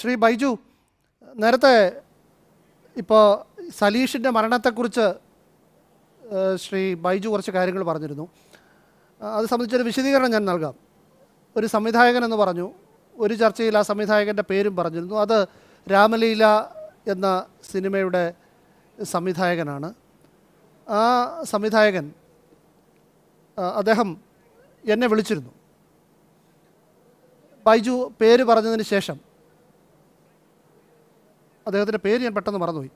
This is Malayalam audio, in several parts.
ശ്രീ ബൈജു നേരത്തെ ഇപ്പോൾ സലീഷിൻ്റെ മരണത്തെക്കുറിച്ച് ശ്രീ ബൈജു കുറച്ച് കാര്യങ്ങൾ പറഞ്ഞിരുന്നു അത് സംബന്ധിച്ചൊരു വിശദീകരണം ഞാൻ നൽകാം ഒരു സംവിധായകൻ എന്ന് പറഞ്ഞു ഒരു ചർച്ചയിൽ ആ സംവിധായകൻ്റെ പേരും പറഞ്ഞിരുന്നു അത് രാമലീല എന്ന സിനിമയുടെ സംവിധായകനാണ് ആ സംവിധായകൻ അദ്ദേഹം എന്നെ വിളിച്ചിരുന്നു ബൈജു പേര് പറഞ്ഞതിന് ശേഷം അദ്ദേഹത്തിൻ്റെ പേര് ഞാൻ പെട്ടെന്ന് മറന്നുപോയി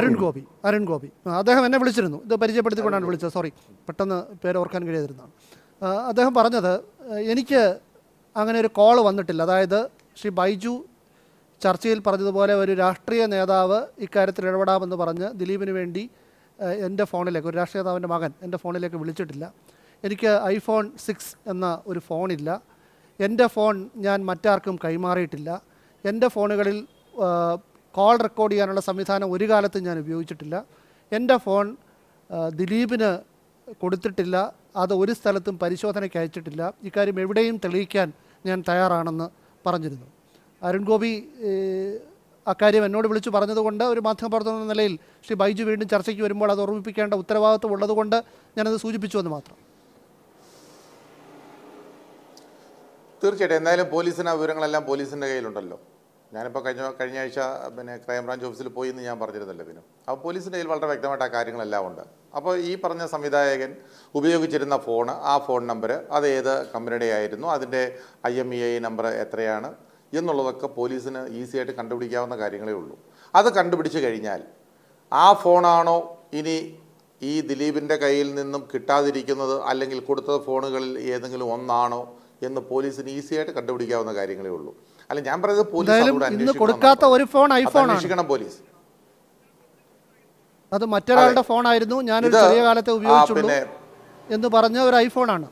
അരുൺ ഗോപി അരുൺ ഗോപി അദ്ദേഹം എന്നെ വിളിച്ചിരുന്നു ഇത് പരിചയപ്പെടുത്തിക്കൊണ്ടാണ് വിളിച്ചത് സോറി പെട്ടെന്ന് പേര് ഓർക്കാൻ കഴിയാതിരുന്നതാണ് അദ്ദേഹം പറഞ്ഞത് എനിക്ക് അങ്ങനെ ഒരു കോൾ വന്നിട്ടില്ല അതായത് ശ്രീ ബൈജു ചർച്ചയിൽ പറഞ്ഞതുപോലെ ഒരു രാഷ്ട്രീയ നേതാവ് ഇക്കാര്യത്തിൽ ഇടപെടാമെന്ന് പറഞ്ഞ് ദിലീപിന് വേണ്ടി എൻ്റെ ഫോണിലേക്ക് ഒരു രാഷ്ട്രീയ നേതാവിൻ്റെ മകൻ എൻ്റെ ഫോണിലേക്ക് വിളിച്ചിട്ടില്ല എനിക്ക് ഐഫോൺ സിക്സ് എന്ന ഒരു ഫോണില്ല എൻ്റെ ഫോൺ ഞാൻ മറ്റാർക്കും കൈമാറിയിട്ടില്ല എൻ്റെ ഫോണുകളിൽ കോൾ റെക്കോർഡ് ചെയ്യാനുള്ള സംവിധാനം ഒരു കാലത്തും ഞാൻ ഉപയോഗിച്ചിട്ടില്ല എൻ്റെ ഫോൺ ദിലീപിന് കൊടുത്തിട്ടില്ല അത് ഒരു സ്ഥലത്തും പരിശോധനയ്ക്ക് അയച്ചിട്ടില്ല ഇക്കാര്യം എവിടെയും തെളിയിക്കാൻ ഞാൻ തയ്യാറാണെന്ന് പറഞ്ഞിരുന്നു അരുൺ ഗോപി അക്കാര്യം എന്നോട് വിളിച്ചു പറഞ്ഞതുകൊണ്ട് ഒരു മാധ്യമപ്രവർത്തനം എന്ന നിലയിൽ ശ്രീ ബൈജു വീണ്ടും ചർച്ചയ്ക്ക് വരുമ്പോൾ അത് ഓർമ്മിപ്പിക്കേണ്ട ഉത്തരവാദിത്വം ഉള്ളതുകൊണ്ട് ഞാനത് സൂചിപ്പിച്ചു എന്ന് മാത്രം തീർച്ചയായിട്ടും എന്തായാലും പോലീസിന് ആ വിവരങ്ങളെല്ലാം പോലീസിൻ്റെ കയ്യിലുണ്ടല്ലോ ഞാനിപ്പോൾ കഴിഞ്ഞ കഴിഞ്ഞ ആഴ്ച പിന്നെ ക്രൈംബ്രാഞ്ച് ഓഫീസിൽ പോയി എന്ന് ഞാൻ പറഞ്ഞിരുന്നല്ലോ പിന്നെ അപ്പോൾ പോലീസിൻ്റെ കയ്യിൽ വളരെ വ്യക്തമായിട്ട് ആ കാര്യങ്ങളെല്ലാം ഉണ്ട് അപ്പോൾ ഈ പറഞ്ഞ സംവിധായകൻ ഉപയോഗിച്ചിരുന്ന ഫോൺ ആ ഫോൺ നമ്പർ അത് ഏത് കമ്പനിയുടെ ആയിരുന്നു അതിൻ്റെ I M E I number എത്രയാണ് എന്നുള്ളതൊക്കെ പോലീസിന് ഈസിയായിട്ട് കണ്ടുപിടിക്കാവുന്ന കാര്യങ്ങളേ ഉള്ളൂ അത് കണ്ടുപിടിച്ച് കഴിഞ്ഞാൽ ആ ഫോണാണോ ഇനി ഈ ദിലീപിൻ്റെ കയ്യിൽ നിന്നും കിട്ടാതിരിക്കുന്നത് അല്ലെങ്കിൽ കൊടുത്ത ഫോണുകളിൽ ഏതെങ്കിലും ഒന്നാണോ എന്ന് പോലീസിന് ഈസിയായിട്ട് കണ്ടുപിടിക്കാവുന്ന കാര്യങ്ങളേ ഉള്ളൂ അല്ല ഞാൻ പറയുന്നത് പോലീസ് കൊടുക്കാത്ത ഒരു ഫോൺ ഐഫോൺ അന്വേഷിക്കണം പോലീസ് അത് മറ്റൊരാളുടെ ഫോൺ ആയിരുന്നു ഞാനൊരു ചെറിയ കാലത്തെ ഉപയോഗിച്ചുള്ളൂ എന്ന് പറഞ്ഞ ഒരു ഐഫോൺ ആണ്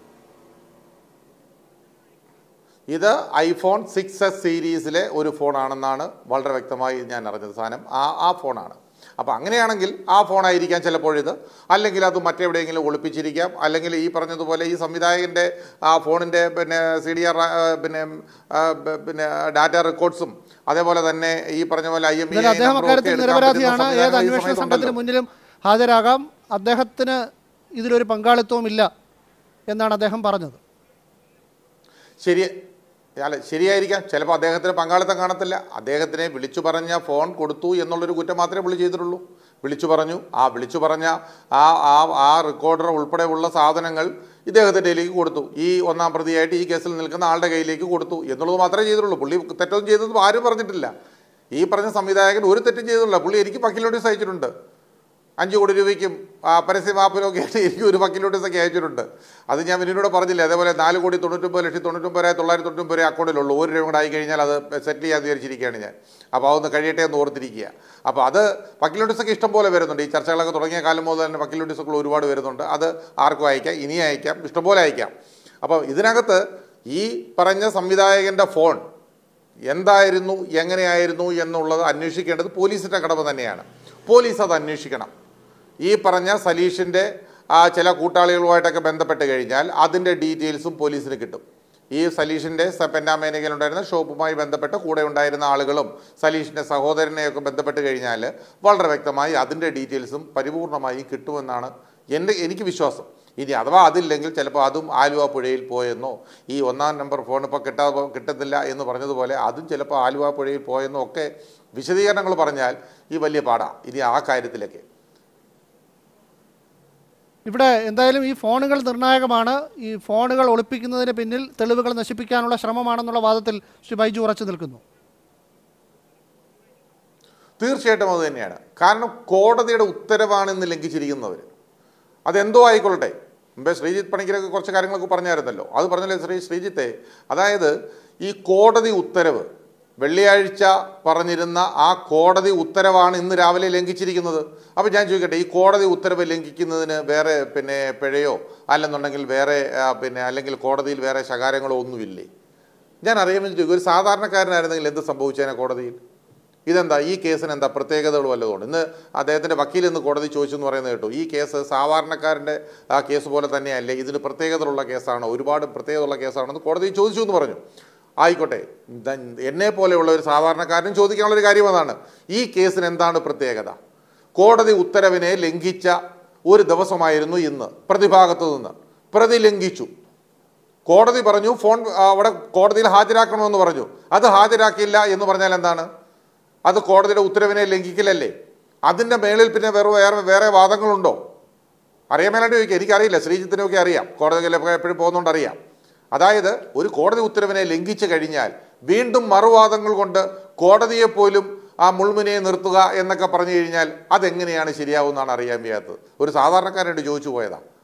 ഇത് ഐഫോൺ സിക്സ് എസ് സീരീസിലെ ഒരു ഫോണാണെന്നാണ് വളരെ വ്യക്തമായി ഞാൻ അറിഞ്ഞത് സാധനം ആ ആ ഫോണാണ് അപ്പോൾ അങ്ങനെയാണെങ്കിൽ ആ ഫോണായിരിക്കാം ചിലപ്പോഴിത് അല്ലെങ്കിൽ അത് മറ്റെവിടെയെങ്കിലും ഒളിപ്പിച്ചിരിക്കാം അല്ലെങ്കിൽ ഈ പറഞ്ഞതുപോലെ ഈ സംവിധായകൻ്റെ ആ ഫോണിൻ്റെ പിന്നെ സി ഡി ആർ പിന്നെ പിന്നെ ഡാറ്റ റെക്കോർഡ്സും അതേപോലെ തന്നെ ഈ പറഞ്ഞ പോലെ ഐ e എം നിരപരാധിയാണ് ഏത് അന്വേഷണ സംഘത്തിന് മുന്നിലും ഹാജരാകാം അദ്ദേഹത്തിന് ഇതിലൊരു പങ്കാളിത്തവും ഇല്ല എന്നാണ് അദ്ദേഹം പറഞ്ഞത് ശരി അല്ല ശരിയായിരിക്കാം ചിലപ്പോൾ അദ്ദേഹത്തിന് പങ്കാളിത്തം കാണത്തില്ല അദ്ദേഹത്തിനെ വിളിച്ചു പറഞ്ഞ ഫോൺ കൊടുത്തു എന്നുള്ളൊരു കുറ്റം മാത്രമേ പുള്ളി ചെയ്തിട്ടുള്ളൂ വിളിച്ചു പറഞ്ഞു ആ വിളിച്ചു പറഞ്ഞ ആ ആ ആ റെക്കോർഡർ ഉൾപ്പെടെയുള്ള സാധനങ്ങൾ ഇദ്ദേഹത്തിൻ്റെ കയ്യിലേക്ക് കൊടുത്തു ഈ ഒന്നാം പ്രതിയായിട്ട് ഈ കേസിൽ നിൽക്കുന്ന ആളുടെ കയ്യിലേക്ക് കൊടുത്തു എന്നുള്ളത് മാത്രമേ ചെയ്തിട്ടുള്ളൂ പുള്ളി തെറ്റൊന്നും ചെയ്തതെന്ന് ആരും പറഞ്ഞിട്ടില്ല ഈ പറഞ്ഞ സംവിധായകൻ ഒരു തെറ്റും ചെയ്തിട്ടില്ല പുള്ളി എനിക്ക് പക്കിലോട്ട് സഹിച്ചിട്ടുണ്ട് അഞ്ച് കോടി രൂപയ്ക്കും പരസ്യമാപ്പിലൊക്കെ എനിക്ക് ഒരു പക്കി നോട്ടീസൊക്കെ അയച്ചിട്ടുണ്ട് അത് ഞാൻ വിനോട് പറഞ്ഞില്ല അതേപോലെ നാല് കോടി തൊണ്ണൂറ്റൊമ്പത് ലക്ഷത്തി തൊണ്ണൂറ്റൊമ്പതിനായി തൊള്ളായിരത്തി തൊണ്ണൂറ്റൊമ്പത് രൂപ അക്കൗണ്ടിലുള്ളൂ ഒരു രൂപ കൂടെ ആയിക്കഴിഞ്ഞാൽ അത് സെറ്റിൽ ചെയ്യാൻ വിചാരിച്ചിരിക്കുകയാണ് ഞാൻ അപ്പോൾ അതൊന്ന് കഴിയട്ടെ എന്ന് ഓർത്തിരിക്കുക അപ്പോൾ അത് പക്കി നോട്ടീസൊക്കെ ഇഷ്ടം പോലെ വരുന്നുണ്ട് ഈ ചർച്ചകളൊക്കെ തുടങ്ങിയ കാലം മുതൽ തന്നെ പക്കി നോട്ടീസൊക്കെ ഒരുപാട് വരുന്നുണ്ട് അത് ആർക്കും അയക്കാം ഇനി അയക്കാം ഇഷ്ടംപോലെ അയക്കാം അപ്പോൾ ഇതിനകത്ത് ഈ പറഞ്ഞ സംവിധായകൻ്റെ ഫോൺ എന്തായിരുന്നു എങ്ങനെയായിരുന്നു എന്നുള്ളത് അന്വേഷിക്കേണ്ടത് പോലീസിൻ്റെ കടമ തന്നെയാണ് പോലീസ് അത് അന്വേഷിക്കണം ഈ പറഞ്ഞ സലീഷിൻ്റെ ചില കൂട്ടാളികളുമായിട്ടൊക്കെ ബന്ധപ്പെട്ട് കഴിഞ്ഞാൽ അതിൻ്റെ ഡീറ്റെയിൽസും പോലീസിന് കിട്ടും ഈ സലീഷിൻ്റെ ഉണ്ടായിരുന്ന ഷോപ്പുമായി ബന്ധപ്പെട്ട് കൂടെ ഉണ്ടായിരുന്ന ആളുകളും സലീഷിൻ്റെ സഹോദരനെയൊക്കെ ബന്ധപ്പെട്ട് കഴിഞ്ഞാൽ വളരെ വ്യക്തമായി അതിൻ്റെ ഡീറ്റെയിൽസും പരിപൂർണമായും കിട്ടുമെന്നാണ് എൻ്റെ എനിക്ക് വിശ്വാസം ഇനി അഥവാ അതില്ലെങ്കിൽ ചിലപ്പോൾ അതും ആലുവ പുഴയിൽ പോയെന്നോ ഈ ഒന്നാം നമ്പർ ഫോൺ ഇപ്പോൾ കിട്ടാ കിട്ടുന്നില്ല എന്ന് പറഞ്ഞതുപോലെ അതും ചിലപ്പോൾ ആലുവ പുഴയിൽ പോയെന്നോ ഒക്കെ വിശദീകരണങ്ങൾ പറഞ്ഞാൽ ഈ വലിയ പാടാണ് ഇനി ആ കാര്യത്തിലൊക്കെ ഇവിടെ എന്തായാലും ഈ ഫോണുകൾ നിർണായകമാണ് ഈ ഫോണുകൾ ഒളിപ്പിക്കുന്നതിന് പിന്നിൽ തെളിവുകൾ നശിപ്പിക്കാനുള്ള ശ്രമമാണെന്നുള്ള വാദത്തിൽ ശ്രീ ബൈജു ഉറച്ചു നിൽക്കുന്നു തീർച്ചയായിട്ടും അത് തന്നെയാണ് കാരണം കോടതിയുടെ ഉത്തരവാണ് ഇന്ന് ലംഘിച്ചിരിക്കുന്നവർ അതെന്തോ ആയിക്കൊള്ളട്ടെ മുമ്പേ ശ്രീജിത്ത് പണിക്കരൊക്കെ കുറച്ച് കാര്യങ്ങളൊക്കെ പറഞ്ഞായിരുന്നല്ലോ അത് പറഞ്ഞല്ലേ ശ്രീ ശ്രീജിത്തെ അതായത് ഈ കോടതി ഉത്തരവ് വെള്ളിയാഴ്ച പറഞ്ഞിരുന്ന ആ കോടതി ഉത്തരവാണ് ഇന്ന് രാവിലെ ലംഘിച്ചിരിക്കുന്നത് അപ്പോൾ ഞാൻ ചോദിക്കട്ടെ ഈ കോടതി ഉത്തരവ് ലംഘിക്കുന്നതിന് വേറെ പിന്നെ പിഴയോ അല്ലെന്നുണ്ടെങ്കിൽ വേറെ പിന്നെ അല്ലെങ്കിൽ കോടതിയിൽ വേറെ ശകാരങ്ങളോ ഒന്നുമില്ലേ ഞാൻ അറിയാമെന്ന് ചോദിക്കും ഒരു സാധാരണക്കാരനായിരുന്നെങ്കിൽ എന്ത് സംഭവിച്ചേനെ കോടതിയിൽ ഇതെന്താ ഈ കേസിന് എന്താ പ്രത്യേകതകൾ വല്ലതുകൊണ്ട് ഇന്ന് അദ്ദേഹത്തിൻ്റെ വക്കീൽ ഇന്ന് കോടതി എന്ന് പറയുന്നത് കേട്ടു ഈ കേസ് സാധാരണക്കാരൻ്റെ ആ കേസ് പോലെ തന്നെയല്ലേ ഇതിന് പ്രത്യേകതയുള്ള കേസാണോ ഒരുപാട് പ്രത്യേകതയുള്ള കേസാണോ എന്ന് കോടതി ചോദിച്ചു എന്ന് പറഞ്ഞു ആയിക്കോട്ടെ എന്നെ പോലെയുള്ള ഒരു സാധാരണക്കാരനും ചോദിക്കാനുള്ളൊരു കാര്യം അതാണ് ഈ കേസിന് എന്താണ് പ്രത്യേകത കോടതി ഉത്തരവിനെ ലംഘിച്ച ഒരു ദിവസമായിരുന്നു ഇന്ന് പ്രതിഭാഗത്തു നിന്ന് പ്രതി ലംഘിച്ചു കോടതി പറഞ്ഞു ഫോൺ അവിടെ കോടതിയിൽ ഹാജരാക്കണമെന്ന് പറഞ്ഞു അത് ഹാജരാക്കില്ല എന്ന് പറഞ്ഞാൽ എന്താണ് അത് കോടതിയുടെ ഉത്തരവിനെ ലംഘിക്കില്ലല്ലേ അതിൻ്റെ മേളിൽ പിന്നെ വേറെ വേറെ വേറെ വാദങ്ങളുണ്ടോ അറിയാൻ മേലാണ്ട് ചോദിക്കുക എനിക്കറിയില്ല ശ്രീജിത്തിനെയൊക്കെ അറിയാം കോടതിയിൽ എപ്പോഴും പോകുന്നതുകൊണ്ട് അറിയാം അതായത് ഒരു കോടതി ഉത്തരവിനെ ലംഘിച്ചു കഴിഞ്ഞാൽ വീണ്ടും മറുവാദങ്ങൾ കൊണ്ട് കോടതിയെ പോലും ആ മുൾമുനയെ നിർത്തുക എന്നൊക്കെ പറഞ്ഞു കഴിഞ്ഞാൽ അതെങ്ങനെയാണ് ശരിയാവുന്നതാണ് അറിയാൻ വയ്യാത്തത് ഒരു സാധാരണക്കാരായിട്ട് ചോദിച്ചു പോയതാണ്